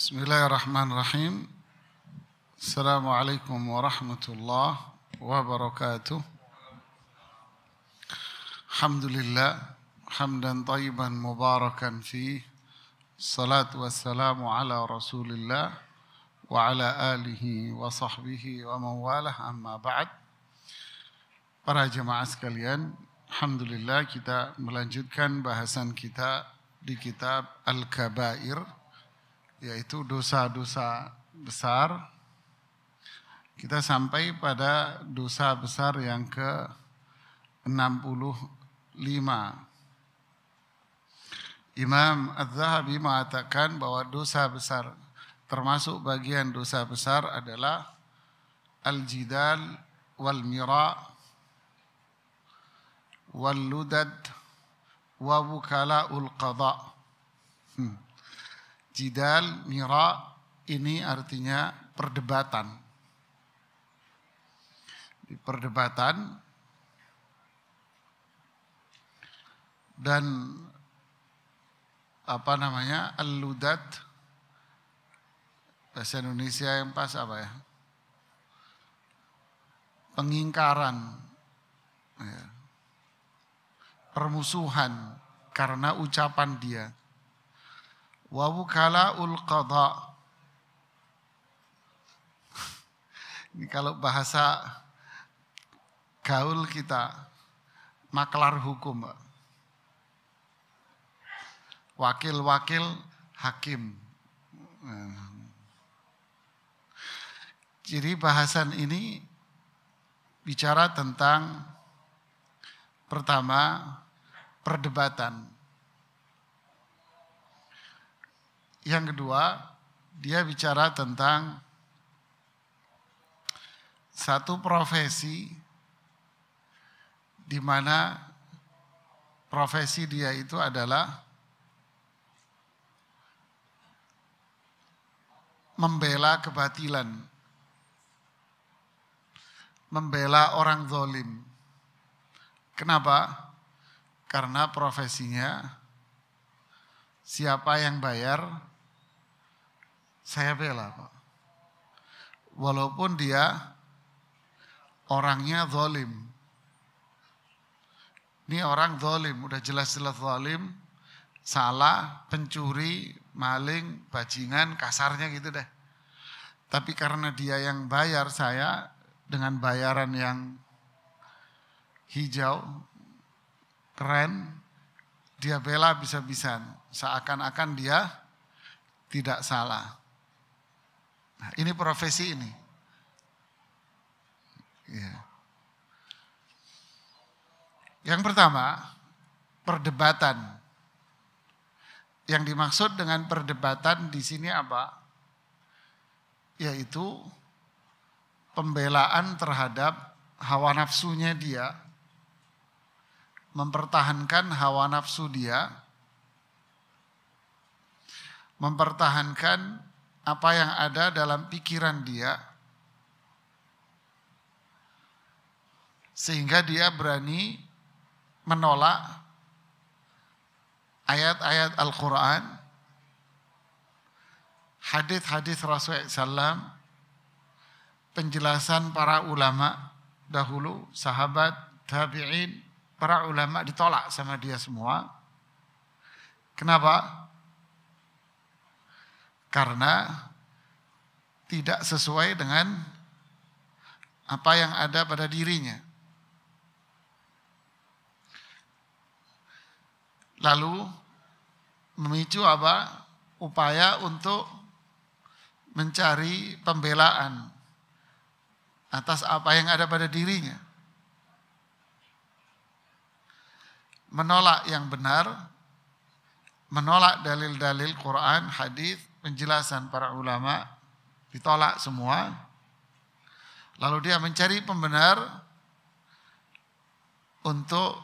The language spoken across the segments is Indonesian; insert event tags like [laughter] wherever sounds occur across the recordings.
بسم الله الرحمن الرحيم السلام عليكم ورحمة الله وبركاته الحمد لله حمدا طيبا مباركا فيه الصلاة والسلام على رسول الله وعلى آله وصحبه ومن والاه أما بعد Para jemaah sekalian, Alhamdulillah kita melanjutkan bahasan kita di kitab Al-Kabair yaitu dosa-dosa besar. Kita sampai pada dosa besar yang ke 65. Imam Az-Zahabi mengatakan bahwa dosa besar termasuk bagian dosa besar adalah al-jidal wal mira wal ludad wa ul qada' Jidal, mira ini artinya perdebatan. Di perdebatan dan apa namanya? eludat bahasa Indonesia yang pas apa ya? Pengingkaran. Ya. Permusuhan karena ucapan dia wa wukalaul qadha. Ini kalau bahasa gaul kita maklar hukum, Wakil-wakil hakim. Jadi bahasan ini bicara tentang pertama perdebatan Yang kedua, dia bicara tentang satu profesi di mana profesi dia itu adalah membela kebatilan, membela orang zolim. Kenapa? Karena profesinya siapa yang bayar saya bela kok. Walaupun dia orangnya zolim. Ini orang zolim, udah jelas-jelas zolim, salah, pencuri, maling, bajingan, kasarnya gitu deh. Tapi karena dia yang bayar saya dengan bayaran yang hijau, keren, dia bela bisa bisa Seakan-akan dia tidak salah. Nah, ini profesi ini. Ya. Yang pertama, perdebatan. Yang dimaksud dengan perdebatan di sini apa? Yaitu pembelaan terhadap hawa nafsunya dia, mempertahankan hawa nafsu dia, mempertahankan apa yang ada dalam pikiran dia sehingga dia berani menolak ayat-ayat Al-Quran, hadis-hadis Rasulullah SAW, penjelasan para ulama dahulu, sahabat, tabi'in, para ulama ditolak sama dia semua. Kenapa? karena tidak sesuai dengan apa yang ada pada dirinya. Lalu memicu apa? Upaya untuk mencari pembelaan atas apa yang ada pada dirinya. Menolak yang benar, menolak dalil-dalil Quran, hadis, penjelasan para ulama ditolak semua. Lalu dia mencari pembenar untuk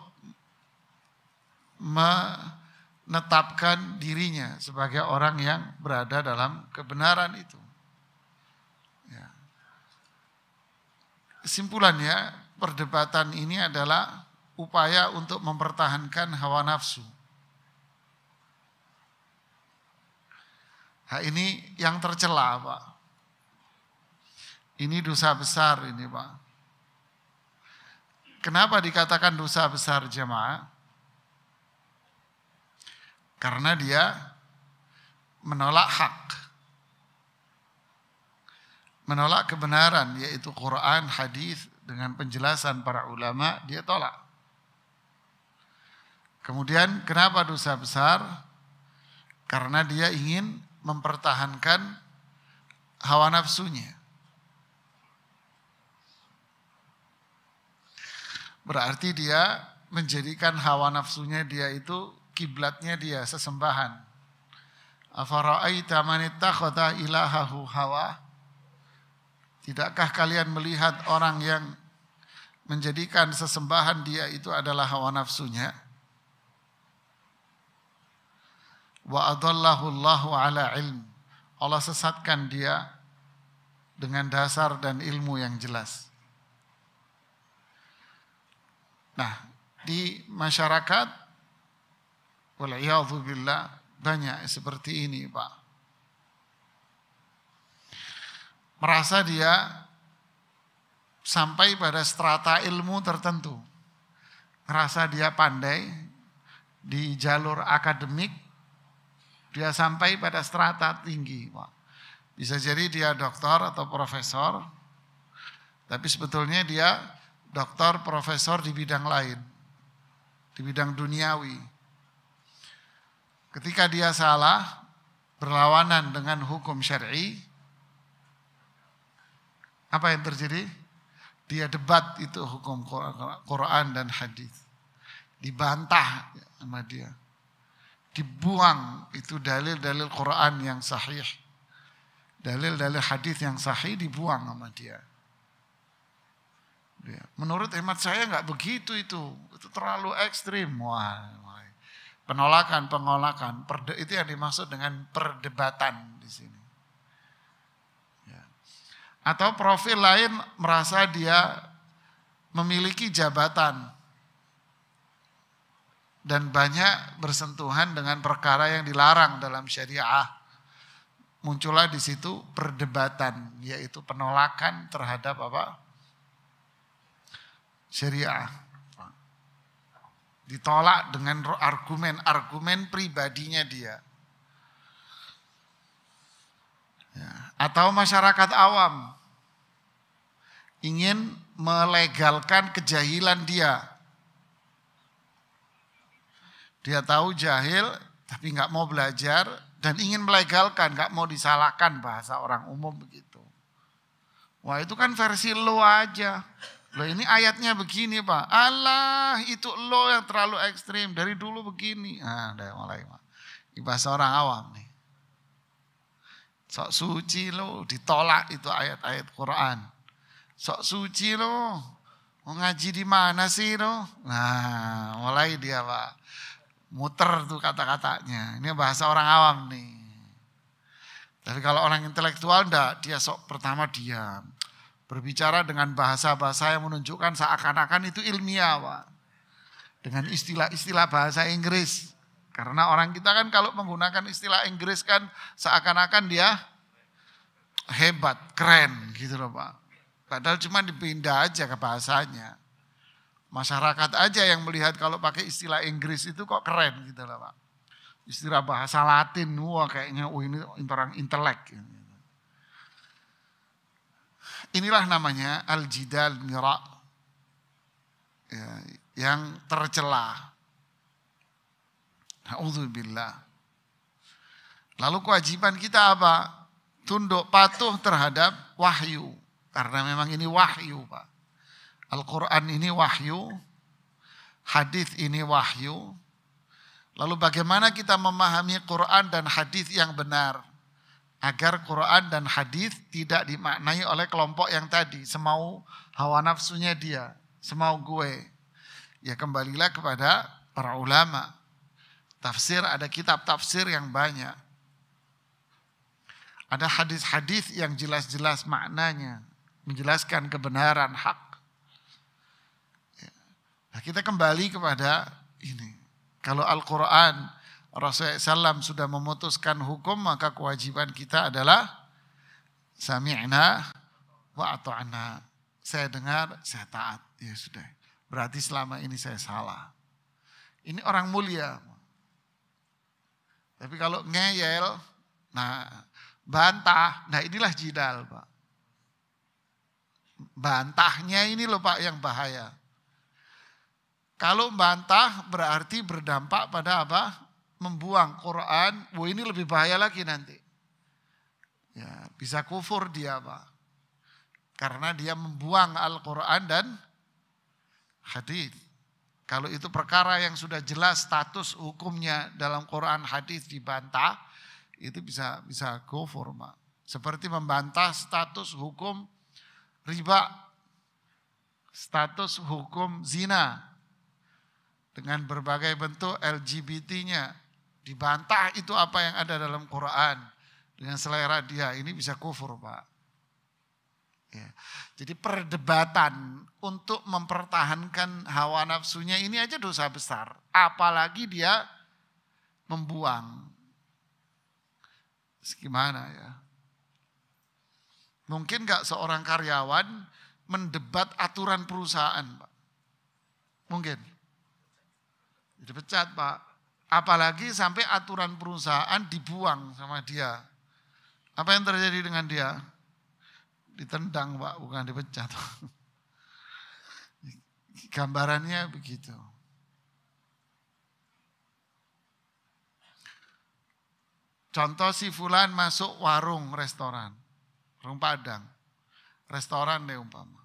menetapkan dirinya sebagai orang yang berada dalam kebenaran itu. Ya. Kesimpulannya, perdebatan ini adalah upaya untuk mempertahankan hawa nafsu. Nah, ini yang tercela, Pak. Ini dosa besar ini, Pak. Kenapa dikatakan dosa besar jemaah? Karena dia menolak hak. Menolak kebenaran yaitu Quran, hadis dengan penjelasan para ulama dia tolak. Kemudian kenapa dosa besar? Karena dia ingin mempertahankan hawa nafsunya. Berarti dia menjadikan hawa nafsunya dia itu kiblatnya dia sesembahan. Afara'aita man ittakhadha ilahahu hawa? Tidakkah kalian melihat orang yang menjadikan sesembahan dia itu adalah hawa nafsunya? wa adallahu Allahu ala ilm. Allah sesatkan dia dengan dasar dan ilmu yang jelas. Nah, di masyarakat wal'iyadhu billah banyak seperti ini, Pak. Merasa dia sampai pada strata ilmu tertentu. Merasa dia pandai di jalur akademik, dia sampai pada strata tinggi. Wah, bisa jadi dia dokter atau profesor, tapi sebetulnya dia dokter profesor di bidang lain, di bidang duniawi. Ketika dia salah, berlawanan dengan hukum syari, apa yang terjadi? Dia debat itu hukum Quran dan hadis. Dibantah sama dia dibuang itu dalil-dalil Quran yang sahih. Dalil-dalil hadis yang sahih dibuang sama dia. Menurut hemat saya nggak begitu itu. Itu terlalu ekstrim. Wah, penolakan, pengolakan. itu yang dimaksud dengan perdebatan di sini. Ya. Atau profil lain merasa dia memiliki jabatan dan banyak bersentuhan dengan perkara yang dilarang dalam syariah. Muncullah di situ perdebatan, yaitu penolakan terhadap apa? Syariah. Ditolak dengan argumen-argumen pribadinya dia. Ya. Atau masyarakat awam ingin melegalkan kejahilan dia dia tahu jahil, tapi nggak mau belajar dan ingin melegalkan, nggak mau disalahkan bahasa orang umum begitu. Wah itu kan versi lo aja. lo ini ayatnya begini Pak. Allah itu lo yang terlalu ekstrim. Dari dulu begini. ah dari mulai Pak. Ini bahasa orang awam nih. Sok suci lo ditolak itu ayat-ayat Quran. Sok suci lo. Mau ngaji di mana sih lo? Nah mulai dia Pak. Muter tuh kata-katanya. Ini bahasa orang awam nih. Tapi kalau orang intelektual enggak, dia sok pertama dia Berbicara dengan bahasa-bahasa yang menunjukkan seakan-akan itu ilmiah, Pak. Dengan istilah-istilah bahasa Inggris. Karena orang kita kan kalau menggunakan istilah Inggris kan seakan-akan dia hebat, keren gitu loh Pak. Padahal cuma dipindah aja ke bahasanya. Masyarakat aja yang melihat kalau pakai istilah Inggris itu kok keren gitu loh Pak. Istilah bahasa Latin, wah kayaknya oh ini orang intelek. Inilah namanya al-jidal mira ya, yang tercela. Alhamdulillah. Lalu kewajiban kita apa? Tunduk patuh terhadap wahyu. Karena memang ini wahyu, Pak. Al-Quran ini wahyu, hadis ini wahyu. Lalu bagaimana kita memahami Quran dan hadis yang benar? Agar Quran dan hadis tidak dimaknai oleh kelompok yang tadi, semau hawa nafsunya dia, semau gue. Ya kembalilah kepada para ulama. Tafsir ada kitab tafsir yang banyak. Ada hadis-hadis yang jelas-jelas maknanya, menjelaskan kebenaran hak kita kembali kepada ini. Kalau Al-Quran Rasulullah SAW sudah memutuskan hukum, maka kewajiban kita adalah sami'na wa ato'ana. Saya dengar, saya taat. Ya sudah. Berarti selama ini saya salah. Ini orang mulia. Tapi kalau ngeyel, nah bantah, nah inilah jidal Pak. Bantahnya ini loh Pak yang bahaya. Kalau bantah berarti berdampak pada apa? Membuang Quran. Wah ini lebih bahaya lagi nanti. Ya, bisa kufur dia apa? Karena dia membuang Al-Quran dan hadis. Kalau itu perkara yang sudah jelas status hukumnya dalam Quran hadis dibantah, itu bisa bisa kufur pak. Seperti membantah status hukum riba, status hukum zina, dengan berbagai bentuk LGBT-nya. Dibantah itu apa yang ada dalam Quran dengan selera dia. Ini bisa kufur, Pak. Ya. Jadi perdebatan untuk mempertahankan hawa nafsunya ini aja dosa besar. Apalagi dia membuang. gimana ya? Mungkin gak seorang karyawan mendebat aturan perusahaan, Pak. Mungkin. Dipecat Pak. Apalagi sampai aturan perusahaan dibuang sama dia. Apa yang terjadi dengan dia? Ditendang Pak, bukan dipecat. [laughs] Gambarannya begitu. Contoh si Fulan masuk warung restoran, warung Padang, restoran deh umpama.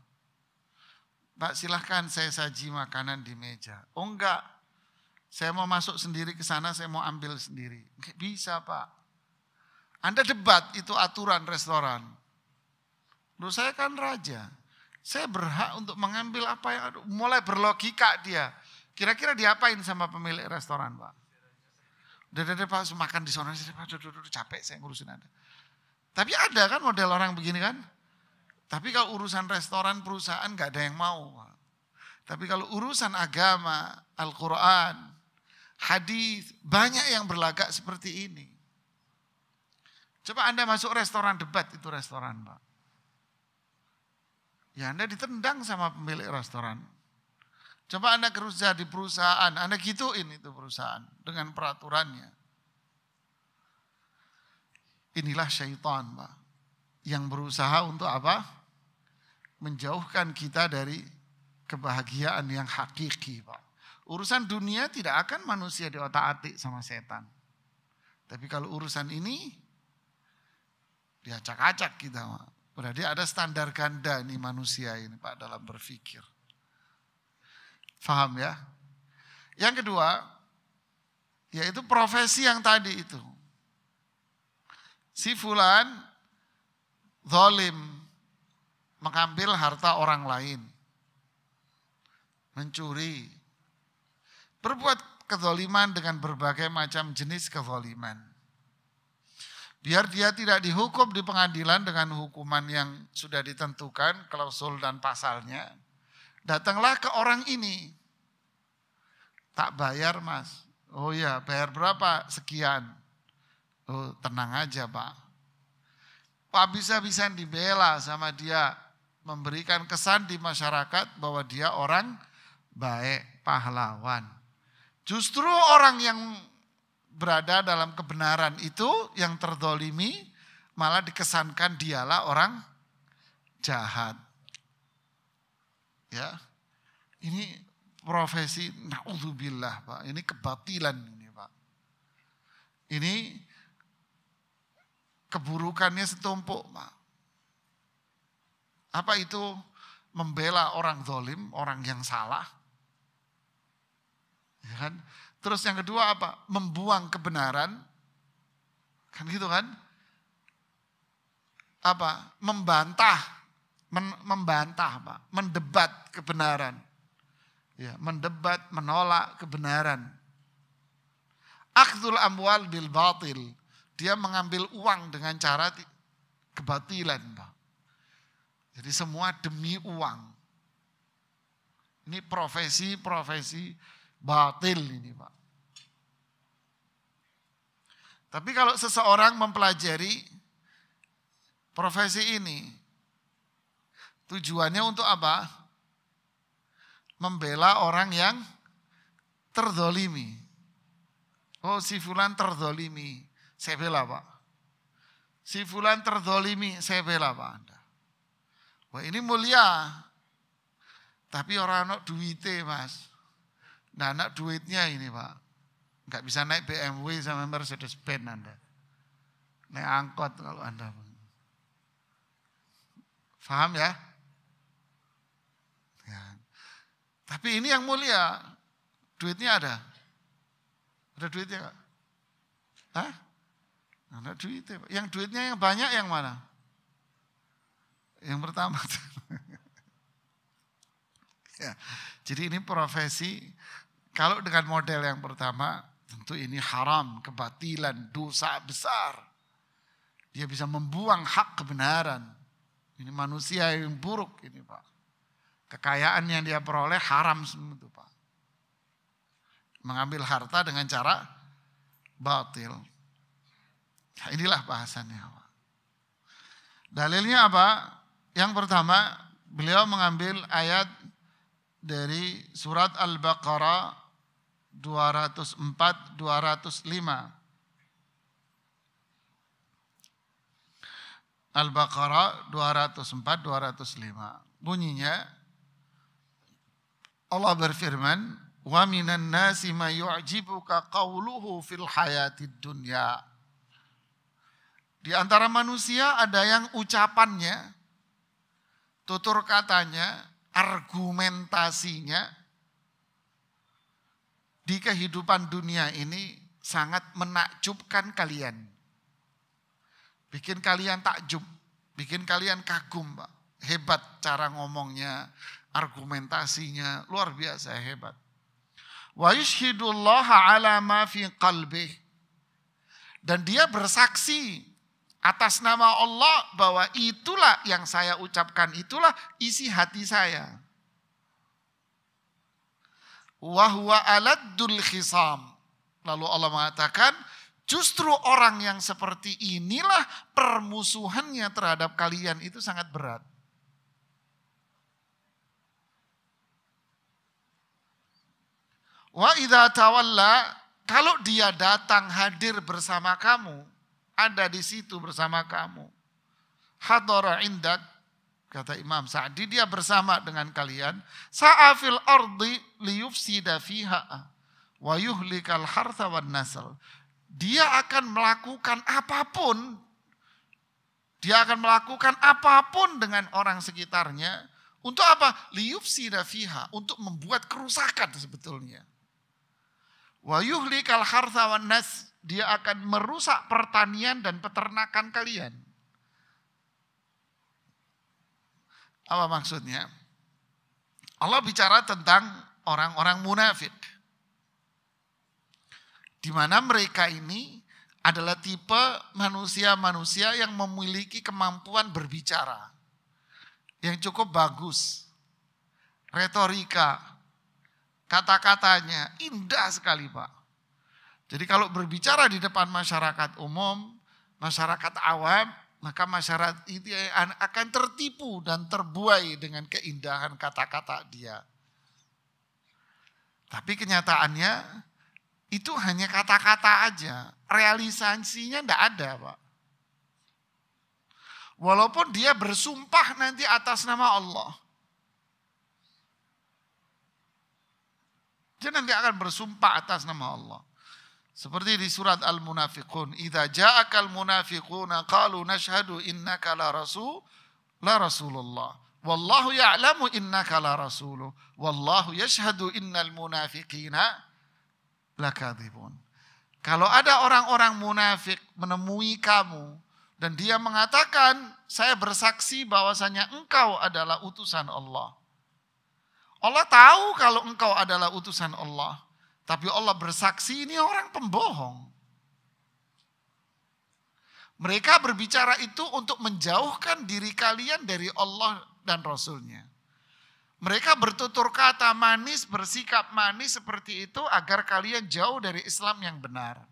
Pak silahkan saya saji makanan di meja. Oh enggak, saya mau masuk sendiri ke sana, saya mau ambil sendiri. bisa, Pak. Anda debat itu aturan restoran. Lu saya kan raja. Saya berhak untuk mengambil apa yang aduh, mulai berlogika dia. Kira-kira diapain sama pemilik restoran, Pak? Udah, udah, Pak, makan di sana. Aduh, aduh, aduh, capek saya ngurusin Anda. Tapi ada kan model orang begini kan? Tapi kalau urusan restoran perusahaan nggak ada yang mau. Tapi kalau urusan agama, Al-Quran, hadis, banyak yang berlagak seperti ini. Coba Anda masuk restoran debat, itu restoran Pak. Ya Anda ditendang sama pemilik restoran. Coba Anda kerja di perusahaan, Anda gituin itu perusahaan dengan peraturannya. Inilah syaitan Pak. Yang berusaha untuk apa? Menjauhkan kita dari kebahagiaan yang hakiki Pak. Urusan dunia tidak akan manusia di otak atik sama setan. Tapi kalau urusan ini diacak-acak kita, Mak. Berarti ada standar ganda ini manusia ini, Pak, dalam berpikir. Faham ya? Yang kedua, yaitu profesi yang tadi itu. Si fulan zolim mengambil harta orang lain. Mencuri, berbuat kezoliman dengan berbagai macam jenis kezoliman. Biar dia tidak dihukum di pengadilan dengan hukuman yang sudah ditentukan, klausul dan pasalnya. Datanglah ke orang ini. Tak bayar mas. Oh ya, bayar berapa? Sekian. Oh, tenang aja pak. Pak bisa-bisa dibela sama dia. Memberikan kesan di masyarakat bahwa dia orang baik, pahlawan. Justru orang yang berada dalam kebenaran itu yang terdolimi malah dikesankan dialah orang jahat. Ya, ini profesi naudzubillah pak, ini kebatilan ini pak. Ini keburukannya setumpuk pak. Apa itu membela orang zolim, orang yang salah? Ya kan? Terus yang kedua apa? Membuang kebenaran. Kan gitu kan? Apa? Membantah. Men membantah, Pak. Mendebat kebenaran. Ya, mendebat, menolak kebenaran. Akhdul amwal bil batil. Dia mengambil uang dengan cara kebatilan, Pak. Jadi semua demi uang. Ini profesi-profesi Batil ini Pak. Tapi kalau seseorang mempelajari profesi ini, tujuannya untuk apa? Membela orang yang terdolimi. Oh si fulan terdolimi, saya bela Pak. Si fulan terdolimi, saya bela Pak Wah ini mulia. Tapi orang-orang duite mas. Nah, anak duitnya ini Pak. Nggak bisa naik BMW sama Mercedes-Benz Anda. Naik angkot kalau Anda. Faham ya? ya? Tapi ini yang mulia. Duitnya ada. Ada duitnya Pak? Hah? Anak duitnya Yang duitnya yang banyak yang mana? Yang pertama. Tuh. Ya. Jadi ini profesi kalau dengan model yang pertama tentu ini haram, kebatilan, dosa besar. Dia bisa membuang hak kebenaran. Ini manusia yang buruk ini Pak. Kekayaan yang dia peroleh haram semua itu Pak. Mengambil harta dengan cara batil. Nah, inilah bahasannya Pak. Dalilnya apa? Yang pertama, beliau mengambil ayat dari surat Al-Baqarah 204 205. Al-Baqarah 204 205. Bunyinya Allah berfirman, "Wa minan nasi ma yu'jibuka qawluhu fil hayati dunya." Di antara manusia ada yang ucapannya, tutur katanya argumentasinya di kehidupan dunia ini sangat menakjubkan kalian. Bikin kalian takjub, bikin kalian kagum, Hebat cara ngomongnya, argumentasinya, luar biasa hebat. Wa ala ma fi qalbih. Dan dia bersaksi atas nama Allah bahwa itulah yang saya ucapkan, itulah isi hati saya. Wahwa aladul khisam. Lalu Allah mengatakan, justru orang yang seperti inilah permusuhannya terhadap kalian itu sangat berat. Wa idha tawalla, kalau dia datang hadir bersama kamu, ada di situ bersama kamu. Hadara indak, kata Imam Sa'di, dia bersama dengan kalian. Sa'afil ardi liyufsida fiha wa yuhlikal harta wan nasal. Dia akan melakukan apapun dia akan melakukan apapun dengan orang sekitarnya. Untuk apa? Liyufsida fiha. Untuk membuat kerusakan sebetulnya. Wa yuhlikal harta wan nas dia akan merusak pertanian dan peternakan kalian. Apa maksudnya? Allah bicara tentang orang-orang munafik. Di mana mereka ini adalah tipe manusia-manusia yang memiliki kemampuan berbicara. Yang cukup bagus. Retorika, kata-katanya indah sekali Pak jadi kalau berbicara di depan masyarakat umum, masyarakat awam, maka masyarakat itu akan tertipu dan terbuai dengan keindahan kata-kata dia. Tapi kenyataannya itu hanya kata-kata aja, realisasinya tidak ada Pak. Walaupun dia bersumpah nanti atas nama Allah. Dia nanti akan bersumpah atas nama Allah. Seperti di surat Al-Munafiqun, "Idza ja'akal munafiquna qalu nashhadu innaka la rasul la rasulullah." Wallahu ya'lamu innaka la rasuluh. Wallahu yashhadu innal munafiqina lakadzibun. Kalau ada orang-orang munafik menemui kamu dan dia mengatakan, "Saya bersaksi bahwasanya engkau adalah utusan Allah." Allah tahu kalau engkau adalah utusan Allah. Tapi Allah bersaksi ini orang pembohong. Mereka berbicara itu untuk menjauhkan diri kalian dari Allah dan Rasulnya. Mereka bertutur kata manis, bersikap manis seperti itu agar kalian jauh dari Islam yang benar.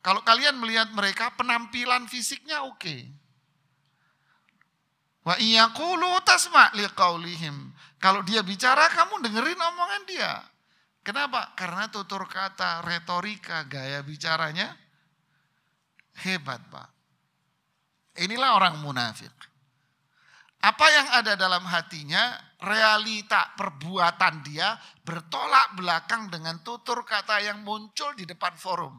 Kalau kalian melihat mereka penampilan fisiknya oke. Okay. Wa iyaqulu tasma' liqaulihim. Kalau dia bicara kamu dengerin omongan dia. Kenapa? Karena tutur kata, retorika, gaya bicaranya hebat, Pak. Inilah orang munafik. Apa yang ada dalam hatinya, realita perbuatan dia bertolak belakang dengan tutur kata yang muncul di depan forum.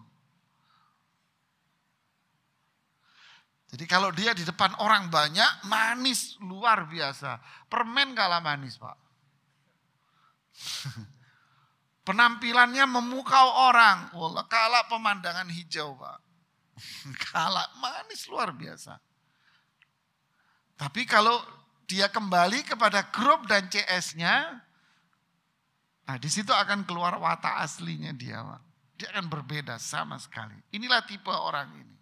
Jadi kalau dia di depan orang banyak, manis luar biasa. Permen kalah manis Pak. [laughs] Penampilannya memukau orang. Wallah, kalah pemandangan hijau Pak. [laughs] kalah manis luar biasa. Tapi kalau dia kembali kepada grup dan CS-nya, nah di situ akan keluar watak aslinya dia. Pak. Dia akan berbeda sama sekali. Inilah tipe orang ini.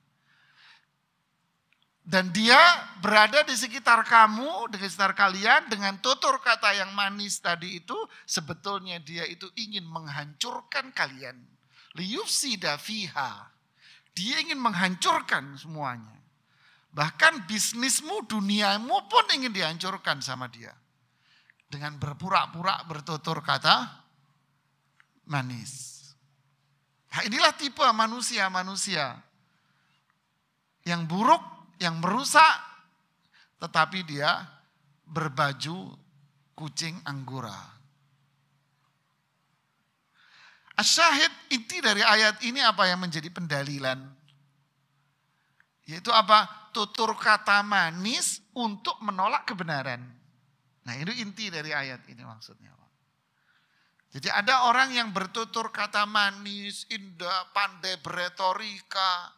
Dan dia berada di sekitar kamu, di sekitar kalian dengan tutur kata yang manis tadi itu. Sebetulnya dia itu ingin menghancurkan kalian. Liyufsida fiha. Dia ingin menghancurkan semuanya. Bahkan bisnismu, duniamu pun ingin dihancurkan sama dia. Dengan berpura-pura bertutur kata manis. Nah inilah tipe manusia-manusia yang buruk yang merusak, tetapi dia berbaju kucing anggura. Asyahid inti dari ayat ini apa yang menjadi pendalilan? Yaitu apa? Tutur kata manis untuk menolak kebenaran. Nah itu inti dari ayat ini maksudnya. Jadi ada orang yang bertutur kata manis, indah, pandai beretorika,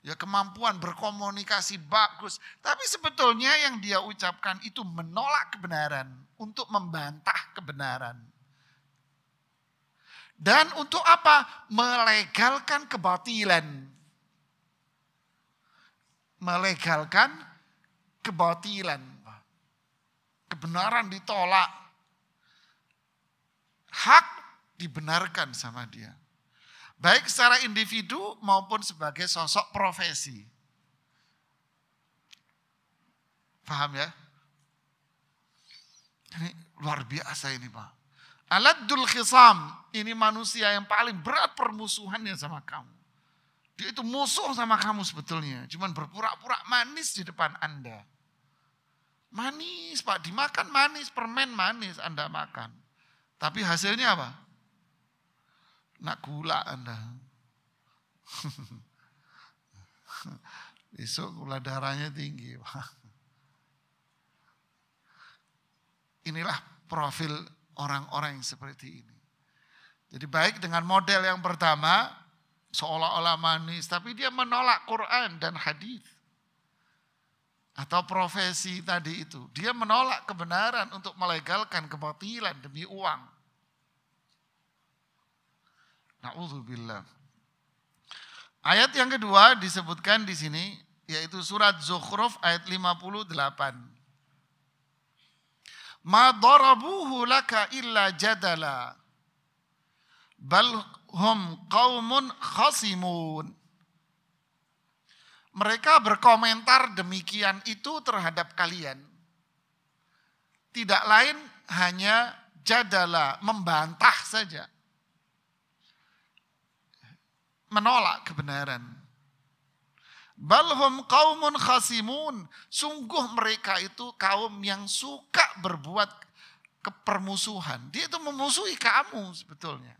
ya kemampuan berkomunikasi bagus, tapi sebetulnya yang dia ucapkan itu menolak kebenaran untuk membantah kebenaran. Dan untuk apa? Melegalkan kebatilan. Melegalkan kebatilan. Kebenaran ditolak. Hak dibenarkan sama dia. Baik secara individu maupun sebagai sosok profesi. Paham ya? Ini luar biasa ini Pak. Aladul khisam, ini manusia yang paling berat permusuhannya sama kamu. Dia itu musuh sama kamu sebetulnya, cuman berpura-pura manis di depan Anda. Manis Pak, dimakan manis, permen manis Anda makan. Tapi hasilnya apa? Nak gula Anda. [laughs] Besok gula darahnya tinggi. Inilah profil orang-orang yang seperti ini. Jadi baik dengan model yang pertama, seolah-olah manis, tapi dia menolak Quran dan hadis atau profesi tadi itu. Dia menolak kebenaran untuk melegalkan kebatilan demi uang. Na'udzubillah. Ayat yang kedua disebutkan di sini yaitu surat Zukhruf ayat 58. Ma darabuhu laka illa jadala bal hum qaumun khasimun. Mereka berkomentar demikian itu terhadap kalian. Tidak lain hanya jadala, membantah saja menolak kebenaran. Balhum kaumun khasimun. Sungguh mereka itu kaum yang suka berbuat kepermusuhan. Dia itu memusuhi kamu sebetulnya.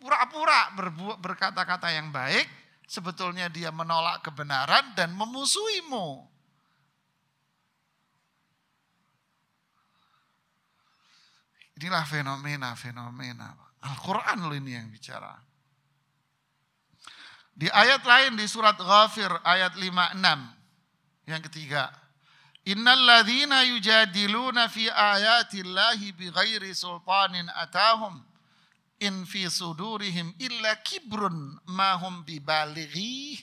Pura-pura berkata-kata yang baik, sebetulnya dia menolak kebenaran dan memusuhimu. Inilah fenomena-fenomena. Al-Quran loh ini yang bicara. Di ayat lain di surat Ghafir ayat 56 yang ketiga. Innal ladzina yujadiluna fi ayatillahi bighairi sultanin atahum in fi sudurihim illa kibrun mahum bibalighi.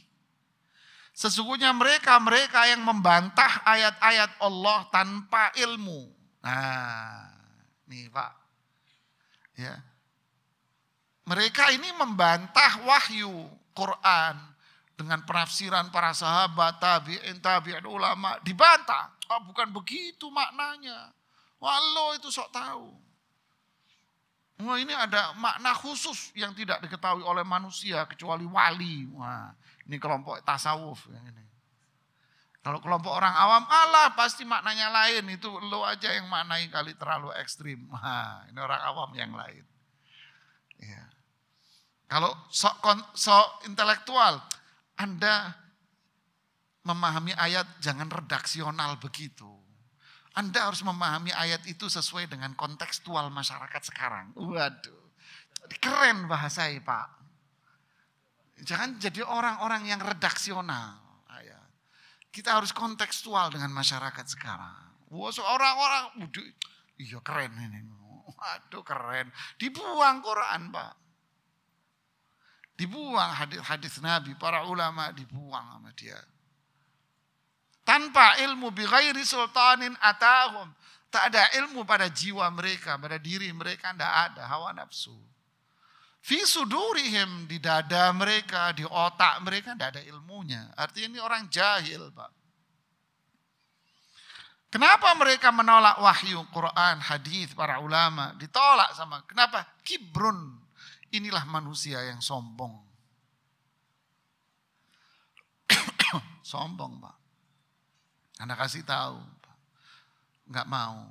Sesungguhnya mereka-mereka yang membantah ayat-ayat Allah tanpa ilmu. Nah, nih Pak. Ya. Mereka ini membantah wahyu. Quran dengan penafsiran para sahabat, tabi'in, tabi'in ulama dibantah. Oh, bukan begitu maknanya. Walau itu sok tahu. Wah, oh, ini ada makna khusus yang tidak diketahui oleh manusia kecuali wali. Wah, ini kelompok tasawuf yang ini. Kalau kelompok orang awam, Allah pasti maknanya lain. Itu lo aja yang maknai kali terlalu ekstrim. Wah, ini orang awam yang lain. Ya. Kalau sok, sok intelektual, Anda memahami ayat jangan redaksional begitu. Anda harus memahami ayat itu sesuai dengan kontekstual masyarakat sekarang. Waduh, keren bahasa ya Pak. Jangan jadi orang-orang yang redaksional. Ayat. Ah, Kita harus kontekstual dengan masyarakat sekarang. Wah, seorang-orang, iya keren ini. Waduh keren. Dibuang Quran Pak. Dibuang hadis-hadis Nabi, para ulama dibuang sama dia. Tanpa ilmu bighairi sultanin atahum. Tak ada ilmu pada jiwa mereka, pada diri mereka tidak ada hawa nafsu. Fi sudurihim, di dada mereka, di otak mereka tidak ada ilmunya. Artinya ini orang jahil Pak. Kenapa mereka menolak wahyu, Quran, hadis para ulama? Ditolak sama. Kenapa? Kibrun. Inilah manusia yang sombong. [coughs] sombong Pak. Anda kasih tahu. Pak. Nggak mau.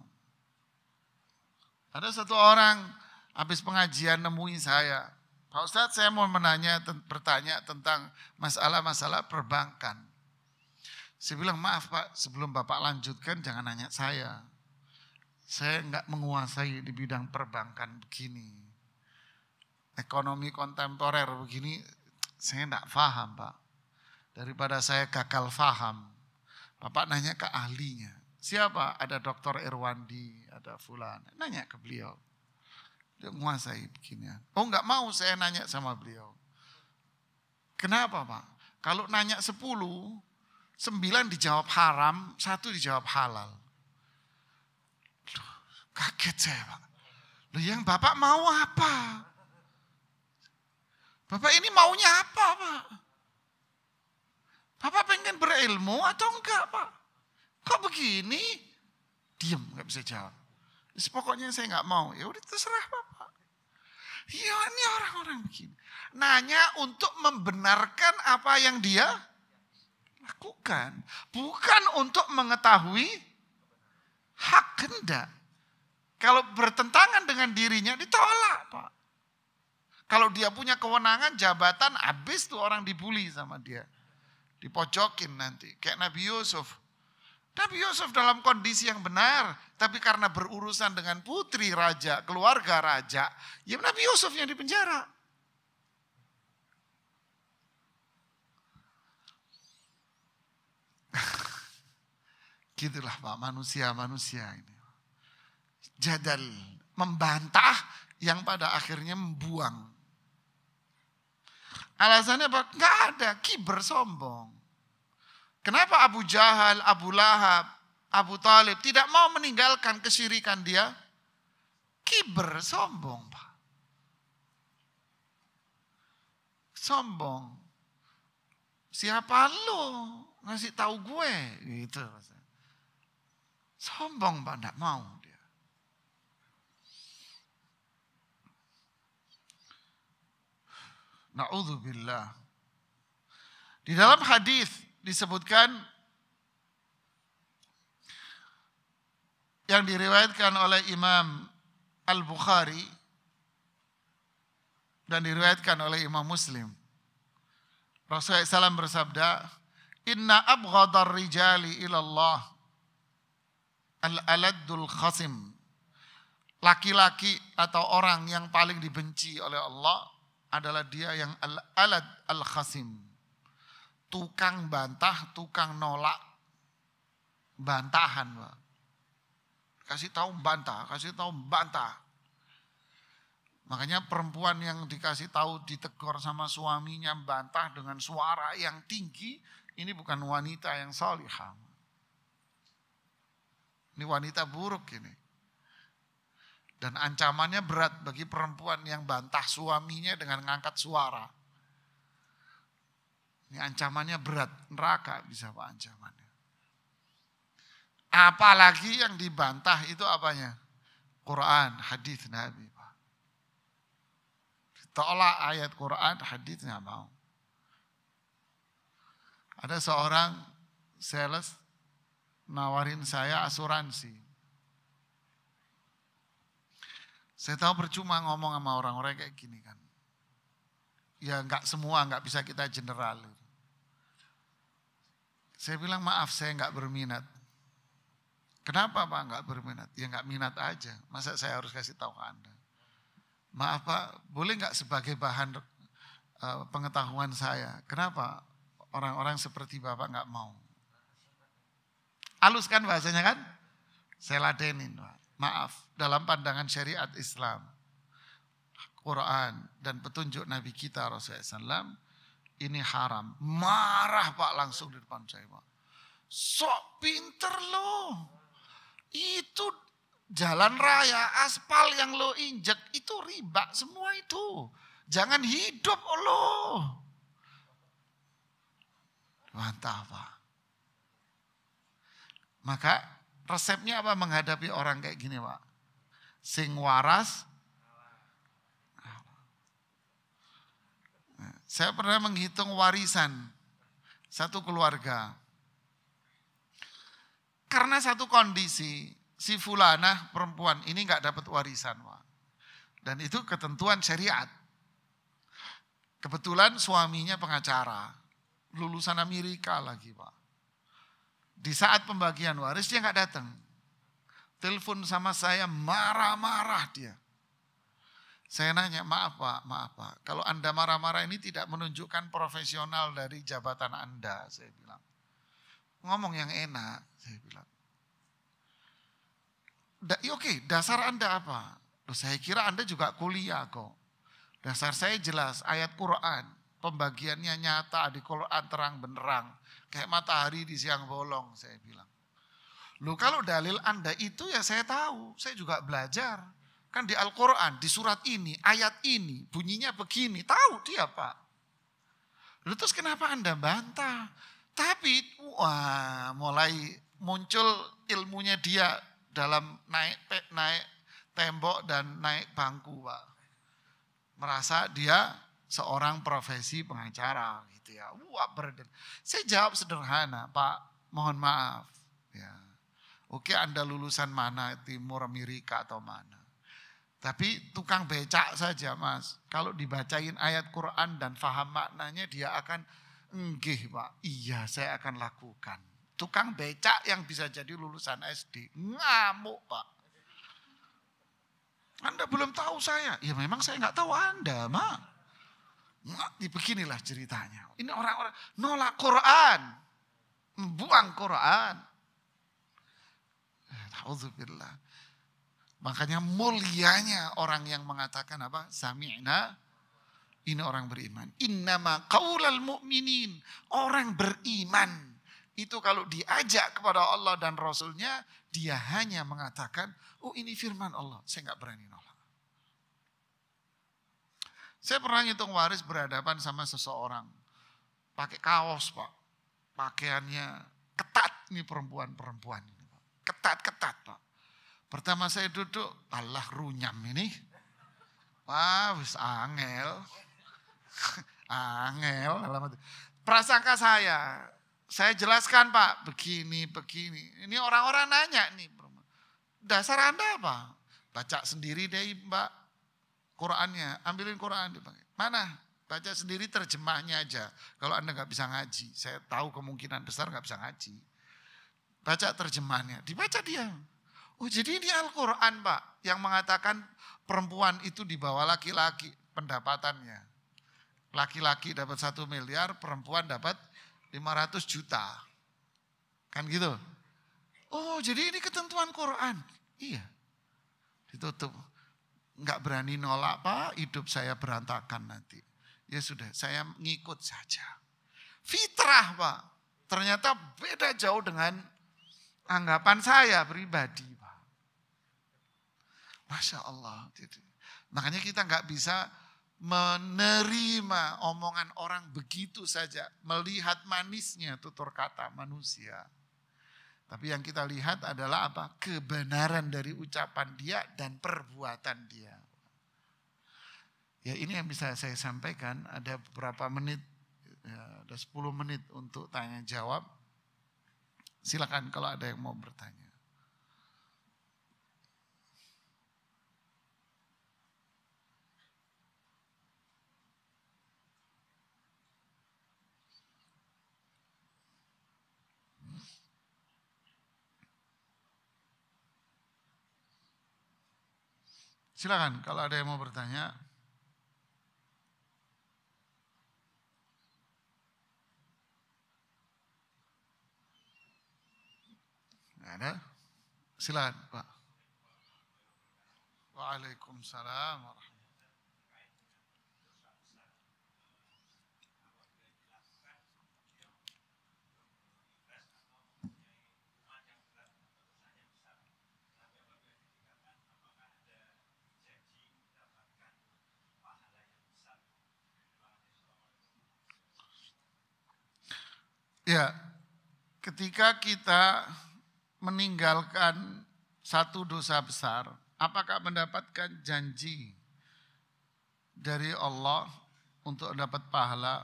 Ada satu orang habis pengajian nemuin saya. Pak Ustadz saya mau menanya, bertanya tentang masalah-masalah perbankan. Saya bilang maaf Pak, sebelum Bapak lanjutkan jangan nanya saya. Saya enggak menguasai di bidang perbankan begini ekonomi kontemporer begini, saya tidak paham Pak. Daripada saya gagal paham, Bapak nanya ke ahlinya. Siapa? Ada dokter Irwandi, ada Fulan. Nanya ke beliau. Dia menguasai begini. Oh enggak mau saya nanya sama beliau. Kenapa Pak? Kalau nanya sepuluh, sembilan dijawab haram, satu dijawab halal. Duh, kaget saya Pak. Loh yang Bapak mau apa? Bapak ini maunya apa Pak? Bapak pengen berilmu atau enggak Pak? Kok begini? Diam, nggak bisa jawab. Pokoknya saya nggak mau. Ya udah terserah Bapak. Ya ini orang-orang begini. Nanya untuk membenarkan apa yang dia lakukan. Bukan untuk mengetahui hak hendak. Kalau bertentangan dengan dirinya ditolak Pak. Kalau dia punya kewenangan, jabatan, habis tuh orang dibully sama dia. Dipojokin nanti. Kayak Nabi Yusuf. Nabi Yusuf dalam kondisi yang benar. Tapi karena berurusan dengan putri raja, keluarga raja. Ya Nabi Yusuf yang dipenjara. [laughs] Gitulah Pak manusia-manusia ini. Jadal, membantah yang pada akhirnya membuang Alasannya apa? Enggak ada, kiber sombong. Kenapa Abu Jahal, Abu Lahab, Abu Talib tidak mau meninggalkan kesyirikan dia? Kiber sombong, Pak. Sombong. Siapa lo ngasih tahu gue? Gitu. Sombong, Pak, enggak mau. Na'udzubillah. Di dalam hadis disebutkan yang diriwayatkan oleh Imam Al-Bukhari dan diriwayatkan oleh Imam Muslim. Rasulullah SAW bersabda, Inna abghadar rijali ilallah al-aladdul khasim. Laki-laki atau orang yang paling dibenci oleh Allah adalah dia yang al-alad al-khasim. Tukang bantah, tukang nolak bantahan, Pak. Kasih tahu bantah, kasih tahu bantah. Makanya perempuan yang dikasih tahu ditegur sama suaminya bantah dengan suara yang tinggi, ini bukan wanita yang salihah. Ini wanita buruk ini. Dan ancamannya berat bagi perempuan yang bantah suaminya dengan ngangkat suara. Ini ancamannya berat, neraka bisa pak ancamannya. Apalagi yang dibantah itu apanya? Quran, hadis Nabi. Pak. ayat Quran, hadis nggak mau. Ada seorang sales nawarin saya asuransi Saya tahu percuma ngomong sama orang-orang kayak gini kan. Ya nggak semua, nggak bisa kita general. Saya bilang maaf saya nggak berminat. Kenapa Pak nggak berminat? Ya nggak minat aja. Masa saya harus kasih tahu ke Anda? Maaf Pak, boleh nggak sebagai bahan uh, pengetahuan saya? Kenapa orang-orang seperti Bapak nggak mau? Aluskan kan bahasanya kan? Saya ladenin Pak maaf dalam pandangan syariat Islam, Quran dan petunjuk Nabi kita Rasulullah SAW ini haram. Marah Pak langsung di depan saya Pak. Sok pinter lo. Itu jalan raya, aspal yang lo injek itu riba semua itu. Jangan hidup lo. Mantap Pak. Maka Resepnya apa menghadapi orang kayak gini Pak? Sing waras. Saya pernah menghitung warisan satu keluarga. Karena satu kondisi, si fulana perempuan ini nggak dapat warisan. Pak. Dan itu ketentuan syariat. Kebetulan suaminya pengacara, lulusan Amerika lagi Pak. Di saat pembagian waris dia nggak datang. Telepon sama saya marah-marah dia. Saya nanya, maaf Pak, maaf Pak. Kalau Anda marah-marah ini tidak menunjukkan profesional dari jabatan Anda, saya bilang. Ngomong yang enak, saya bilang. Da, ya oke, dasar Anda apa? Loh, saya kira Anda juga kuliah kok. Dasar saya jelas, ayat Quran. Pembagiannya nyata di Quran terang benerang. Kayak matahari di siang bolong, saya bilang. lu kalau dalil Anda itu ya saya tahu, saya juga belajar. Kan di Al-Quran, di surat ini, ayat ini, bunyinya begini, tahu dia Pak. lu terus kenapa Anda bantah? Tapi wah mulai muncul ilmunya dia dalam naik naik tembok dan naik bangku Pak. Merasa dia seorang profesi pengacara saya? Wah burden. Saya jawab sederhana, Pak, mohon maaf. Ya. Oke Anda lulusan mana, Timur Amerika atau mana. Tapi tukang becak saja mas. Kalau dibacain ayat Quran dan faham maknanya dia akan, enggih Pak, iya saya akan lakukan. Tukang becak yang bisa jadi lulusan SD, ngamuk Pak. Anda belum tahu saya. Ya memang saya nggak tahu Anda, Mak. Beginilah ceritanya. Ini orang-orang nolak Quran. Buang Quran. Eh, Alhamdulillah. Makanya mulianya orang yang mengatakan apa? Sami'na. Ini orang beriman. Innama qaulal mu'minin. Orang beriman. Itu kalau diajak kepada Allah dan Rasulnya. Dia hanya mengatakan, oh ini firman Allah. Saya nggak berani nolak. Saya pernah ngitung waris berhadapan sama seseorang. Pakai kaos pak. Pakaiannya ketat nih perempuan-perempuan. ini Ketat-ketat pak. Pertama saya duduk, Allah runyam ini. Wah, wis angel. [laughs] angel. Prasangka saya, saya jelaskan pak, begini, begini. Ini orang-orang nanya nih. Dasar Anda apa? Baca sendiri deh mbak, Qurannya, ambilin Quran di Mana? Baca sendiri terjemahnya aja. Kalau Anda nggak bisa ngaji, saya tahu kemungkinan besar nggak bisa ngaji. Baca terjemahnya, dibaca dia. Oh jadi ini Al-Quran Pak yang mengatakan perempuan itu dibawa laki-laki pendapatannya. Laki-laki dapat satu miliar, perempuan dapat 500 juta. Kan gitu. Oh jadi ini ketentuan Quran. Iya. Ditutup nggak berani nolak pak, hidup saya berantakan nanti. Ya sudah, saya ngikut saja. Fitrah pak, ternyata beda jauh dengan anggapan saya pribadi pak. Masya Allah. makanya kita nggak bisa menerima omongan orang begitu saja. Melihat manisnya tutur kata manusia. Tapi yang kita lihat adalah apa? Kebenaran dari ucapan dia dan perbuatan dia. Ya ini yang bisa saya sampaikan. Ada beberapa menit, ya, ada 10 menit untuk tanya jawab. Silakan kalau ada yang mau bertanya. Silakan kalau ada yang mau bertanya. ada? Silakan Pak. Waalaikumsalam warahmatullahi Ya, ketika kita meninggalkan satu dosa besar, apakah mendapatkan janji dari Allah untuk dapat pahala?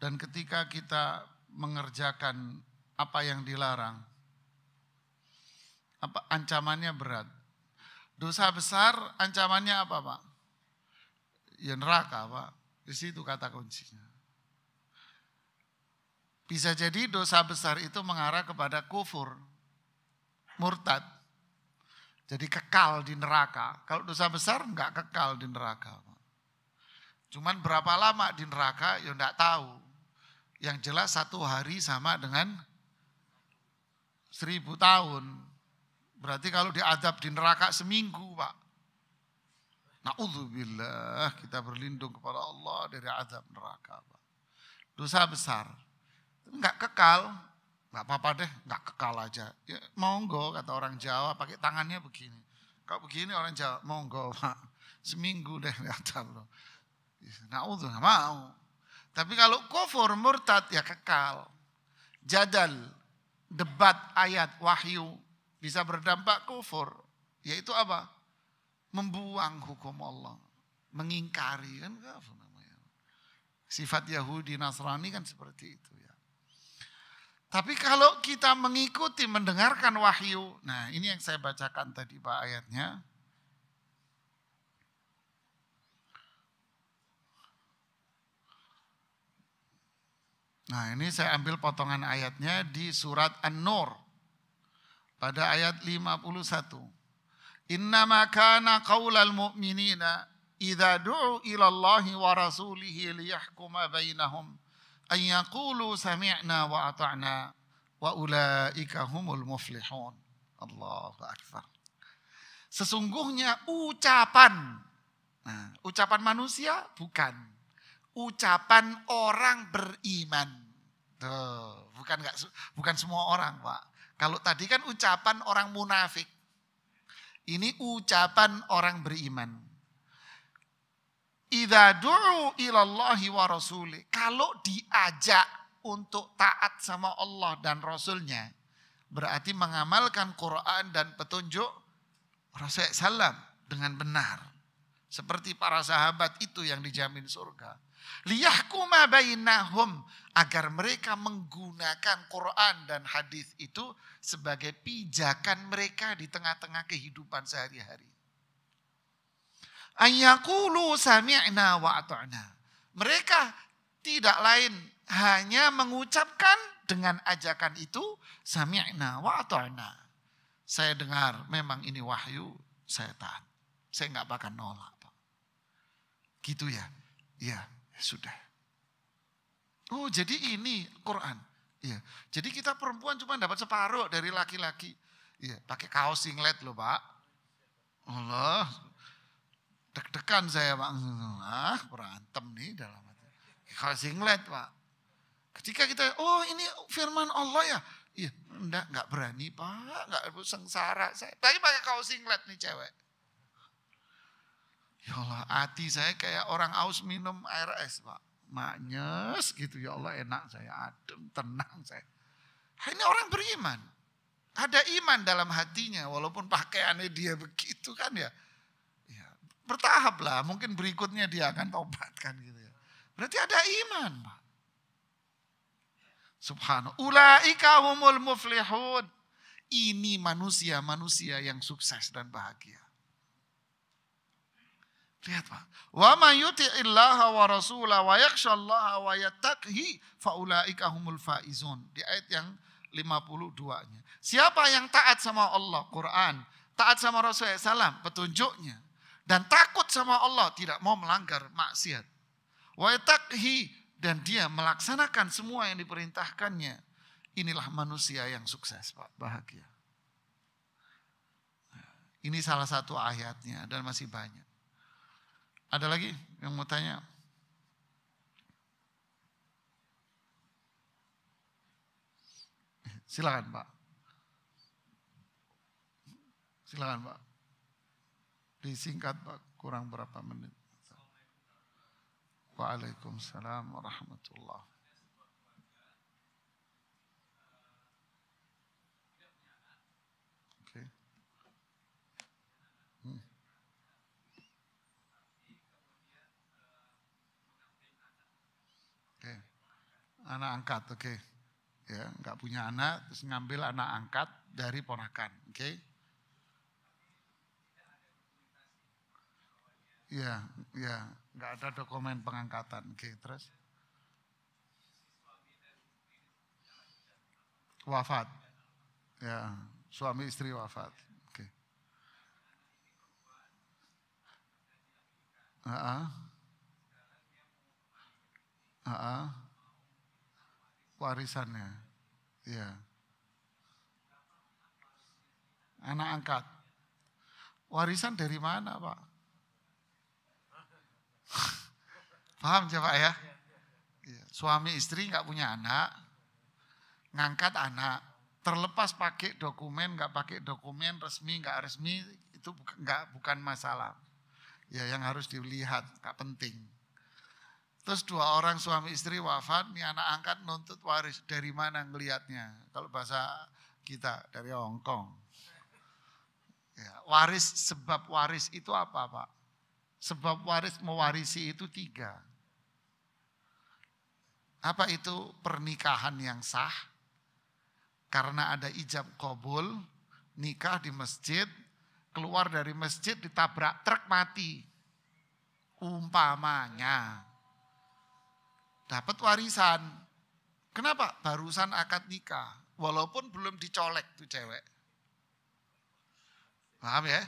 Dan ketika kita mengerjakan apa yang dilarang, apa ancamannya berat. Dosa besar ancamannya apa, Pak? Ya neraka, Pak. Di situ kata kuncinya. Bisa jadi dosa besar itu mengarah kepada kufur, murtad. Jadi kekal di neraka. Kalau dosa besar enggak kekal di neraka. Cuman berapa lama di neraka ya enggak tahu. Yang jelas satu hari sama dengan seribu tahun. Berarti kalau diadab di neraka seminggu Pak. Na'udzubillah kita berlindung kepada Allah dari azab neraka Pak. Dosa besar nggak kekal, nggak apa-apa deh, nggak kekal aja. Ya, monggo kata orang Jawa pakai tangannya begini. Kalau begini orang Jawa, monggo [laughs] pak, seminggu deh kata lo. Nah, udah nggak mau. Tapi kalau kufur murtad ya kekal. Jadal, debat ayat wahyu bisa berdampak kufur. Yaitu apa? Membuang hukum Allah. Mengingkari kan kafir namanya. Sifat Yahudi Nasrani kan seperti itu. Tapi kalau kita mengikuti mendengarkan wahyu, nah ini yang saya bacakan tadi Pak ayatnya. Nah ini saya ambil potongan ayatnya di surat An-Nur pada ayat 51. Innama kana mu'minina idha du'u ilallahi wa rasulihi liyahkuma bainahum ayyaqulu sami'na wa ata'na wa ulaika humul muflihun. Allahu akbar. Sesungguhnya ucapan nah, ucapan manusia bukan ucapan orang beriman. Tuh, bukan gak, bukan semua orang, Pak. Kalau tadi kan ucapan orang munafik. Ini ucapan orang beriman. Idza du'u ilallahi wa rasuli. Kalau diajak untuk taat sama Allah dan Rasulnya. Berarti mengamalkan Quran dan petunjuk Rasulullah SAW dengan benar. Seperti para sahabat itu yang dijamin surga. Liyahkuma bainahum. Agar mereka menggunakan Quran dan hadis itu sebagai pijakan mereka di tengah-tengah kehidupan sehari-hari. Ayakulu sami'na wa ato'na. Mereka tidak lain hanya mengucapkan dengan ajakan itu sami'na wa ato'na. Saya dengar memang ini wahyu, saya taat. Saya nggak bakal nolak. Pak. Gitu ya? Iya, ya, sudah. Oh jadi ini Quran. Ya. Jadi kita perempuan cuma dapat separuh dari laki-laki. Ya, pakai kaos singlet loh pak. Allah, Deg-degan saya Pak. Ah, berantem nih dalam hati. Kalau singlet Pak. Ketika kita, oh ini firman Allah ya. Iya, enggak, enggak berani Pak. Enggak sengsara saya. Tapi pakai kaos singlet nih cewek. Ya Allah, hati saya kayak orang aus minum air es Pak. Maknyes gitu, ya Allah enak saya, adem, tenang saya. Nah, ini orang beriman. Ada iman dalam hatinya, walaupun pakaiannya dia begitu kan ya bertahap lah, mungkin berikutnya dia akan tobat kan gitu ya. Berarti ada iman, Pak. Subhanallah. Ulaika humul muflihun. Ini manusia-manusia yang sukses dan bahagia. Lihat Pak. Wa may yuti'illaha wa rasulahu wa yakhshallaha wa yattaqhi faulaika humul faizun. Di ayat yang 52-nya. Siapa yang taat sama Allah, Quran, taat sama Rasulullah SAW, petunjuknya dan takut sama Allah tidak mau melanggar maksiat. Wa takhi dan dia melaksanakan semua yang diperintahkannya. Inilah manusia yang sukses, Pak, bahagia. Ini salah satu ayatnya dan masih banyak. Ada lagi yang mau tanya? Silakan, Pak. Silakan, Pak. Disingkat Pak, kurang berapa menit. Waalaikumsalam warahmatullahi hmm. Oke. Anak angkat, oke. Okay. Ya, nggak punya anak, terus ngambil anak angkat dari ponakan, oke. Okay. Ya, iya. Nggak ada dokumen pengangkatan. Oke, terus? Wafat. Ya, suami istri wafat. Oke. Okay. Uh -uh. Uh -uh. Warisannya. Iya. Anak angkat. Warisan dari mana, Pak? Paham coba ya? Iya. Suami istri nggak punya anak, ngangkat anak, terlepas pakai dokumen nggak pakai dokumen resmi nggak resmi itu nggak bukan masalah. Ya yang harus dilihat nggak penting. Terus dua orang suami istri wafat, nih anak angkat nuntut waris dari mana ngelihatnya? Kalau bahasa kita dari Hongkong. Ya, waris sebab waris itu apa pak? Sebab waris mewarisi itu tiga. Apa itu pernikahan yang sah? Karena ada ijab kobul, nikah di masjid, keluar dari masjid ditabrak truk mati. Umpamanya. Dapat warisan. Kenapa? Barusan akad nikah. Walaupun belum dicolek tuh cewek. Paham ya?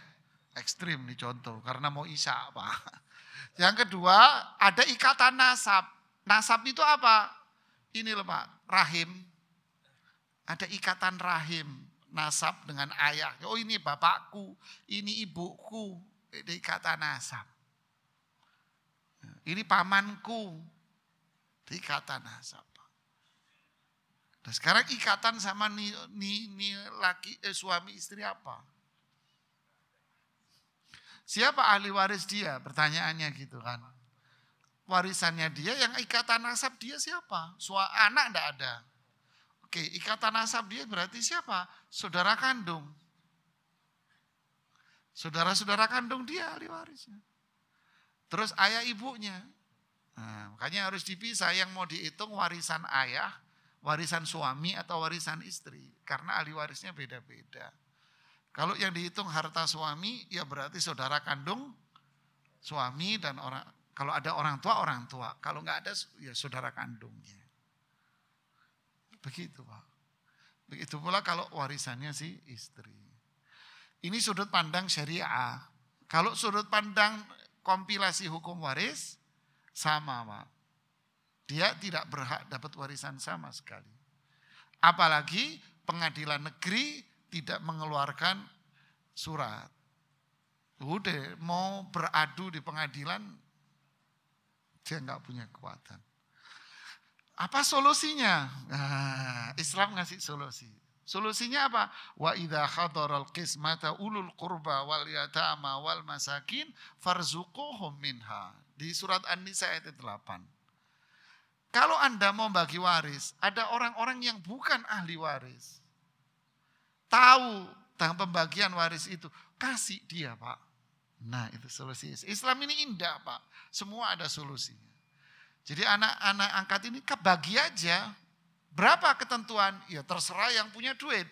Ekstrim nih contoh, karena mau isya apa [laughs] Yang kedua, ada ikatan nasab. Nasab itu apa? Ini loh Pak, rahim. Ada ikatan rahim nasab dengan ayah. Oh ini bapakku, ini ibuku. Ini ikatan nasab. Ini pamanku. Ini ikatan nasab. Nah sekarang ikatan sama ni, ni, ni laki eh, suami istri apa? Siapa ahli waris dia? Pertanyaannya gitu kan. Warisannya dia yang ikatan nasab dia siapa? Sua anak enggak ada. Oke, ikatan nasab dia berarti siapa? Saudara kandung. Saudara-saudara kandung dia ahli warisnya. Terus ayah ibunya. Nah, makanya harus dipisah yang mau dihitung warisan ayah, warisan suami atau warisan istri. Karena ahli warisnya beda-beda. Kalau yang dihitung harta suami, ya berarti saudara kandung suami dan orang kalau ada orang tua orang tua, kalau nggak ada ya saudara kandungnya. Begitu pak. Begitu pula kalau warisannya si istri. Ini sudut pandang syariah. Kalau sudut pandang kompilasi hukum waris sama pak. Dia tidak berhak dapat warisan sama sekali. Apalagi pengadilan negeri tidak mengeluarkan surat. Udah mau beradu di pengadilan, dia nggak punya kekuatan. Apa solusinya? Nah, Islam ngasih solusi. Solusinya apa? Wa idza hadaral qismata ulul qurba wal yatama wal masakin farzuquhum minha. Di surat An-Nisa ayat 8. Kalau Anda mau bagi waris, ada orang-orang yang bukan ahli waris tahu tentang pembagian waris itu, kasih dia Pak. Nah itu solusi Islam ini indah Pak. Semua ada solusinya. Jadi anak-anak angkat ini kebagi aja. Berapa ketentuan? Ya terserah yang punya duit.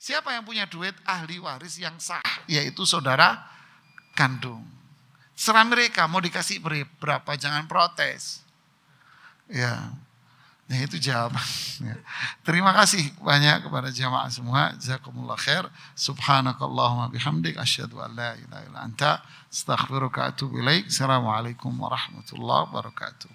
Siapa yang punya duit? Ahli waris yang sah. Yaitu saudara kandung. Serah mereka mau dikasih berapa, jangan protes. Ya, Ya, itu jawaban. [laughs] Ya. Terima kasih banyak kepada jamaah semua. Jazakumullah khair. Subhanakallahumma bihamdik. Asyadu an la ilaha illa anta. Astaghfiruka atubu ilaik. Assalamualaikum warahmatullahi wabarakatuh.